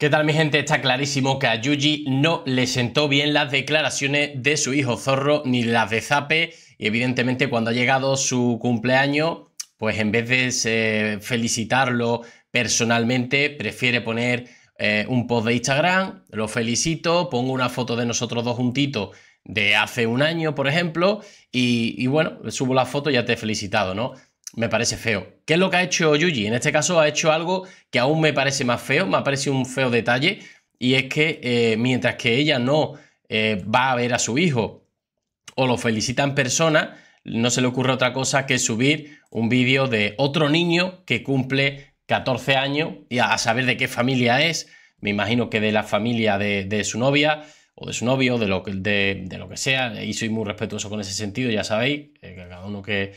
¿Qué tal mi gente? Está clarísimo que a Yuji no le sentó bien las declaraciones de su hijo Zorro ni las de Zape y evidentemente cuando ha llegado su cumpleaños, pues en vez de eh, felicitarlo personalmente, prefiere poner eh, un post de Instagram, lo felicito, pongo una foto de nosotros dos juntitos de hace un año, por ejemplo, y, y bueno, subo la foto y ya te he felicitado, ¿no? me parece feo. ¿Qué es lo que ha hecho Yuji? En este caso ha hecho algo que aún me parece más feo, me parece un feo detalle, y es que eh, mientras que ella no eh, va a ver a su hijo o lo felicita en persona, no se le ocurre otra cosa que subir un vídeo de otro niño que cumple 14 años y a, saber de qué familia es, me imagino que de la familia de, su novia o de su novio, de lo, que, de, lo que sea, y soy muy respetuoso con ese sentido, ya sabéis, eh, que cada uno que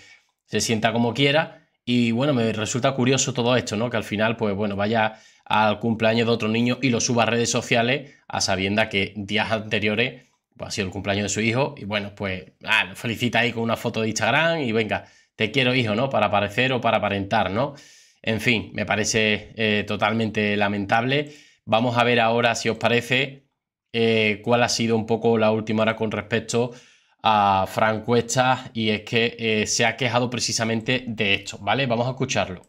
se sienta como quiera. Y bueno, me resulta curioso todo esto, ¿no? Que al final, pues bueno, vaya al cumpleaños de otro niño y lo suba a redes sociales a sabienda que días anteriores pues, ha sido el cumpleaños de su hijo. Y bueno, pues ah, felicita ahí con una foto de Instagram y venga, te quiero hijo, ¿no? Para parecer o para aparentar, ¿no? En fin, me parece eh, totalmente lamentable. Vamos a ver ahora, si os parece, eh, cuál ha sido un poco la última hora con respecto a Fran Cuesta y es que eh, se ha quejado precisamente de esto, ¿vale? Vamos a escucharlo.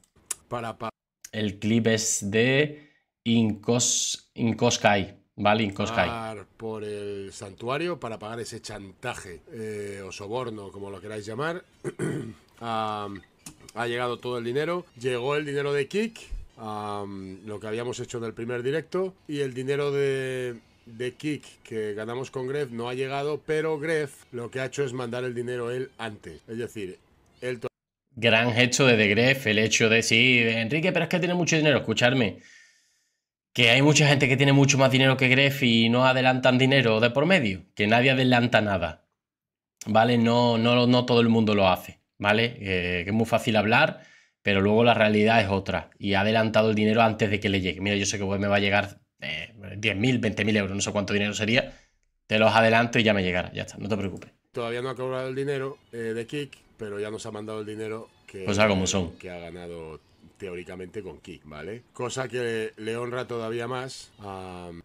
El clip es de Incos, Incoskai. Vale, Incoskai. Por el santuario para pagar ese chantaje eh, o soborno, como lo queráis llamar. ha llegado todo el dinero. Llegó el dinero de Kik, lo que habíamos hecho en el primer directo. Y el dinero de, de Kick que ganamos con Gref no ha llegado, pero Gref lo que ha hecho es mandar el dinero él antes. Es decir, él... Gran hecho de, The Gref, el hecho de, sí, Enrique, pero es que tiene mucho dinero, escucharme. Que hay mucha gente que tiene mucho más dinero que Gref y no adelantan dinero de por medio, que nadie adelanta nada. ¿Vale? No, no, no todo el mundo lo hace, ¿vale? Eh, que es muy fácil hablar, pero luego la realidad es otra. Y ha adelantado el dinero antes de que le llegue. Mira, yo sé que me va a llegar eh, mil 10.000, 20.000 euros, no sé cuánto dinero sería, te los adelanto y ya me llegará, ya está, no te preocupes. Todavía no ha cobrado el dinero eh, de Kik, pero ya nos ha mandado el dinero que, pues que ha ganado teóricamente con Kik, ¿vale? Cosa que le honra todavía más,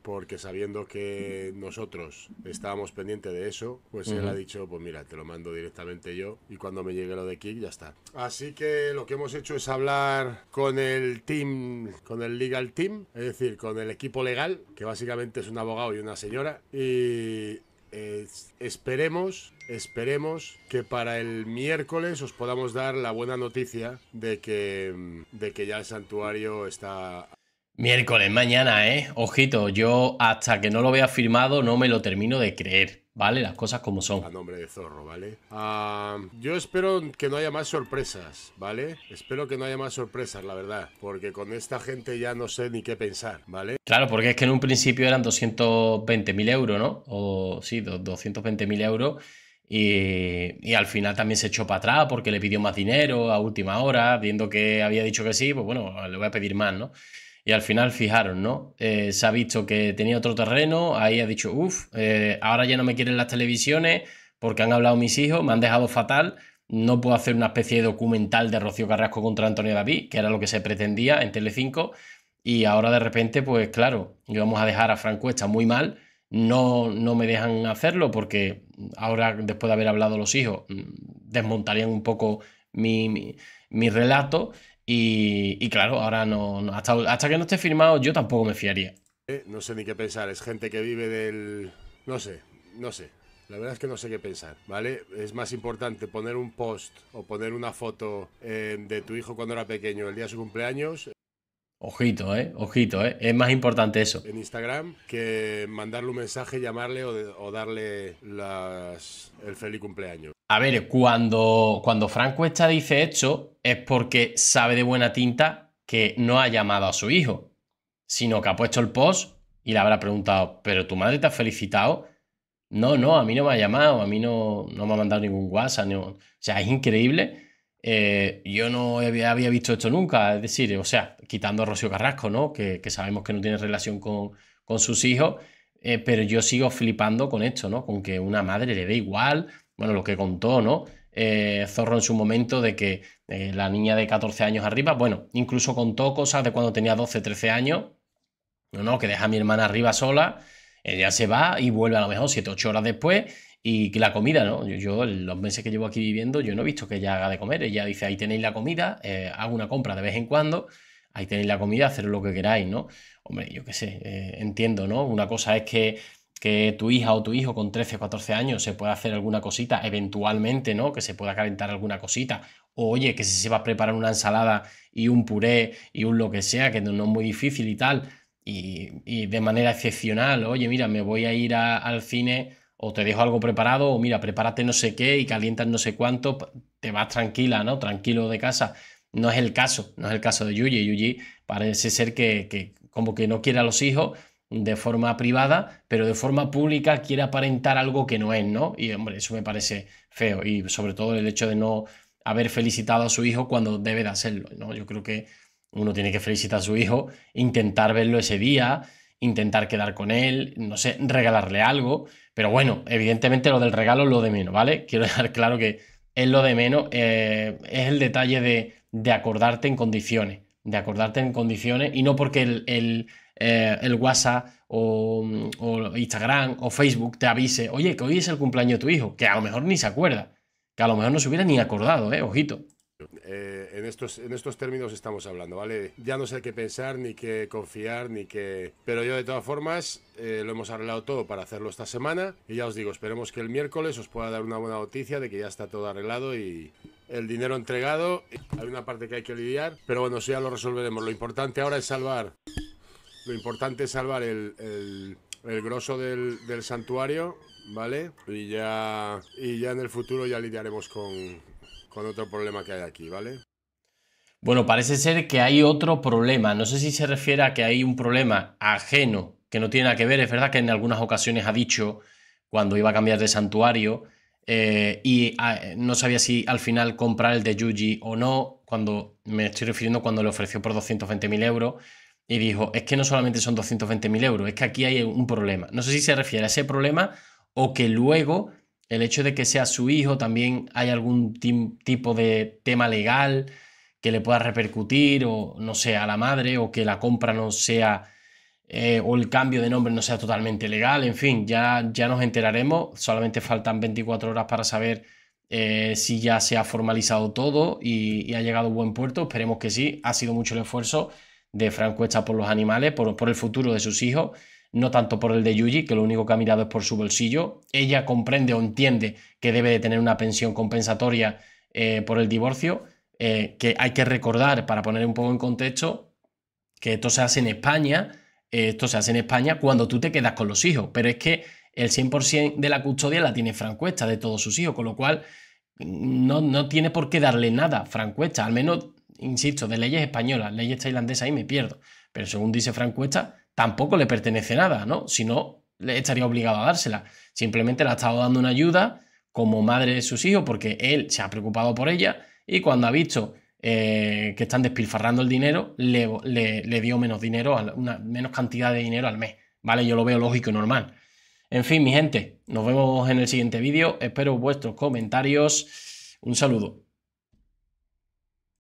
porque sabiendo que nosotros estábamos pendientes de eso, pues él ha dicho, pues mira, te lo mando directamente yo y cuando me llegue lo de Kik ya está. Así que lo que hemos hecho es hablar con el team, con el legal team, es decir, con el equipo legal, que básicamente es un abogado y una señora, y esperemos, esperemos que para el miércoles os podamos dar la buena noticia de que, de que ya el santuario está Miércoles, mañana, ¿eh? Ojito, yo hasta que no lo vea firmado no me lo termino de creer, ¿vale? Las cosas como son. A nombre de Zorro, ¿vale? Ah, yo espero que no haya más sorpresas, ¿vale? Espero que no haya más sorpresas, la verdad, porque con esta gente ya no sé ni qué pensar, ¿vale? Claro, porque es que en un principio eran 220.000 euros, ¿no? O sí, 220.000 euros. y, al final también se echó para atrás porque le pidió más dinero a última hora, viendo que había dicho que sí, pues bueno, le voy a pedir más, ¿no? y al final fijaron, ¿no? Eh, se ha visto que tenía otro terreno, ahí ha dicho, uff, eh, ahora ya no me quieren las televisiones porque han hablado mis hijos, me han dejado fatal, no puedo hacer una especie de documental de Rocío Carrasco contra Antonio David, que era lo que se pretendía en Telecinco, y ahora de repente, pues claro, íbamos a dejar a Franco, Cuesta muy mal, no, no me dejan hacerlo porque ahora, después de haber hablado los hijos, mm, desmontarían un poco mi, mi relato y, claro, ahora no, hasta, hasta, que no esté firmado yo tampoco me fiaría. Eh, no sé ni qué pensar, es gente que vive del... No sé, no sé. La verdad es que no sé qué pensar, ¿vale? Es más importante poner un post o poner una foto eh, de tu hijo cuando era pequeño el día de su cumpleaños Ojito, ¿eh? Ojito, ¿eh? Es más importante eso. En Instagram que mandarle un mensaje, llamarle o, darle el feliz cumpleaños. A ver, cuando, cuando Franco dice esto, es porque sabe de buena tinta que no ha llamado a su hijo, sino que ha puesto el post y le habrá preguntado, ¿pero tu madre te ha felicitado? No, no, a mí no me ha llamado, a mí no, me ha mandado ningún WhatsApp. O sea, es increíble. Eh, yo no había visto esto nunca. Es decir, o sea, quitando a Rocío Carrasco, ¿no? Que, sabemos que no tiene relación con, sus hijos, eh, pero yo sigo flipando con esto, ¿no? Con que una madre le dé igual, bueno, lo que contó, ¿no? Eh, Zorro en su momento de que eh, la niña de 14 años arriba, bueno, incluso contó cosas de cuando tenía 12, 13 años, no, no, que deja a mi hermana arriba sola, ella se va y vuelve a lo mejor 7, 8 horas después y la comida, ¿no? Yo, en los meses que llevo aquí viviendo, yo no he visto que ella haga de comer, ella dice, ahí tenéis la comida, hago una compra de vez en cuando, ahí tenéis la comida, hacer lo que queráis, ¿no? Hombre, yo qué sé, eh, entiendo, ¿no? Una cosa es que, que tu hija o tu hijo con 13 o 14 años se pueda hacer alguna cosita, eventualmente, ¿no? Que se pueda calentar alguna cosita. O, oye, que si se va a preparar una ensalada y un puré y un lo que sea, que no, es muy difícil y tal, y, de manera excepcional, oye, mira, me voy a ir al cine o te dejo algo preparado, o mira, prepárate no sé qué y calientas no sé cuánto, te vas tranquila, ¿no? Tranquilo de casa no es el caso, no es el caso de Yuji. Yuji parece ser que, como que no quiere a los hijos de forma privada, pero de forma pública quiere aparentar algo que no es, ¿no? Y hombre, eso me parece feo. Y sobre todo el hecho de no haber felicitado a su hijo cuando debe de hacerlo, ¿no? Yo creo que uno tiene que felicitar a su hijo, intentar verlo ese día, intentar quedar con él, no sé, regalarle algo. Pero bueno, evidentemente lo del regalo es lo de menos, ¿vale? Quiero dejar claro que es lo de menos, eh, es el detalle de, de, acordarte en condiciones, de acordarte en condiciones y no porque el, el, eh, el WhatsApp o, o, Instagram o Facebook te avise, oye, que hoy es el cumpleaños de tu hijo, que a lo mejor ni se acuerda, que a lo mejor no se hubiera ni acordado, eh, ojito. Eh, en, estos, en estos términos estamos hablando, ¿vale? Ya no sé qué pensar, ni qué confiar, ni qué... Pero yo de todas formas eh, lo hemos arreglado todo para hacerlo esta semana y ya os digo, esperemos que el miércoles os pueda dar una buena noticia de que ya está todo arreglado y el dinero entregado. Hay una parte que hay que lidiar, pero bueno, eso ya lo resolveremos. Lo importante ahora es salvar... Lo importante es salvar el, el el grosso del, del, santuario, ¿vale? Y ya, y ya en el futuro ya lidiaremos con, con otro problema que hay aquí, ¿vale? Bueno, parece ser que hay otro problema. No sé si se refiere a que hay un problema ajeno que no tiene nada que ver. Es verdad que en algunas ocasiones ha dicho, cuando iba a cambiar de santuario, eh, y ah, no sabía si al final comprar el de Yuji o no, cuando me estoy refiriendo cuando le ofreció por 220.000 euros y dijo, es que no solamente son 220.000 euros, es que aquí hay un problema. No sé si se refiere a ese problema o que luego el hecho de que sea su hijo, también hay algún tipo de tema legal que le pueda repercutir, o no sea a la madre, o que la compra no sea, eh, o el cambio de nombre no sea totalmente legal, en fin, ya, ya nos enteraremos, solamente faltan 24 horas para saber eh, si ya se ha formalizado todo y, ha llegado a buen puerto, esperemos que sí, ha sido mucho el esfuerzo de Franco Cuesta por los animales, por el futuro de sus hijos, no tanto por el de Yuji, que lo único que ha mirado es por su bolsillo. Ella comprende o entiende que debe de tener una pensión compensatoria eh, por el divorcio, eh, que hay que recordar, para poner un poco en contexto, que esto se hace en España, eh, esto se hace en España cuando tú te quedas con los hijos, pero es que el 100% de la custodia la tiene Francuesta de todos sus hijos, con lo cual mm, no, no tiene por qué darle nada Francuesta, al menos, insisto, de leyes españolas, leyes tailandesas, ahí me pierdo, pero según dice Francuesta, tampoco le pertenece nada, ¿no? Si no, le estaría obligado a dársela. Simplemente le ha estado dando una ayuda como madre de sus hijos porque él se ha preocupado por ella y cuando ha visto eh, que están despilfarrando el dinero, le, dio menos dinero, una menos cantidad de dinero al mes, ¿vale? Yo lo veo lógico y normal. En fin, mi gente, nos vemos en el siguiente vídeo. Espero vuestros comentarios. Un saludo.